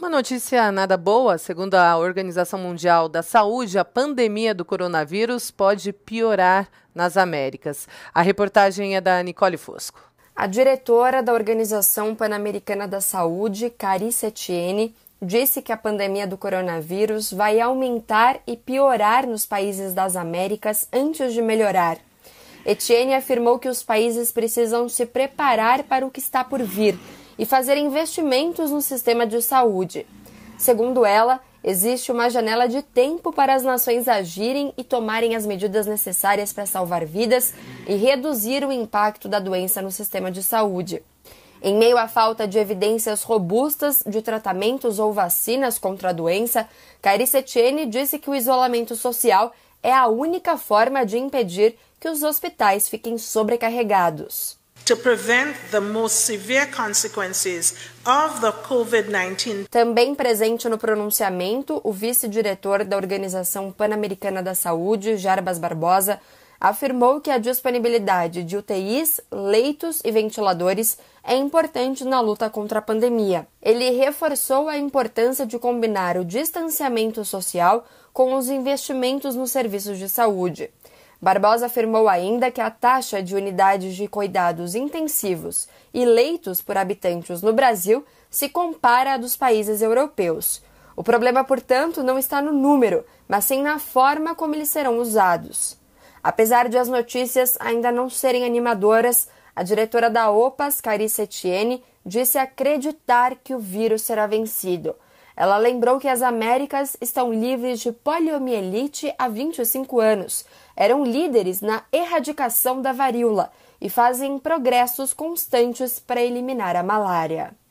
Uma notícia nada boa, segundo a Organização Mundial da Saúde, a pandemia do coronavírus pode piorar nas Américas. A reportagem é da Nicole Fosco. A diretora da Organização Pan-Americana da Saúde, Carice Etienne, disse que a pandemia do coronavírus vai aumentar e piorar nos países das Américas antes de melhorar. Etienne afirmou que os países precisam se preparar para o que está por vir e fazer investimentos no sistema de saúde. Segundo ela, existe uma janela de tempo para as nações agirem e tomarem as medidas necessárias para salvar vidas e reduzir o impacto da doença no sistema de saúde. Em meio à falta de evidências robustas de tratamentos ou vacinas contra a doença, Clarice Etienne disse que o isolamento social é a única forma de impedir que os hospitais fiquem sobrecarregados. Também presente no pronunciamento, o vice-diretor da Organização Pan-Americana da Saúde, Jarbas Barbosa, afirmou que a disponibilidade de UTIs, leitos e ventiladores é importante na luta contra a pandemia. Ele reforçou a importância de combinar o distanciamento social com os investimentos nos serviços de saúde. Barbosa afirmou ainda que a taxa de unidades de cuidados intensivos e leitos por habitantes no Brasil se compara à dos países europeus. O problema, portanto, não está no número, mas sim na forma como eles serão usados. Apesar de as notícias ainda não serem animadoras, a diretora da OPAS, Carice Etienne, disse acreditar que o vírus será vencido. Ela lembrou que as Américas estão livres de poliomielite há 25 anos, eram líderes na erradicação da varíola e fazem progressos constantes para eliminar a malária.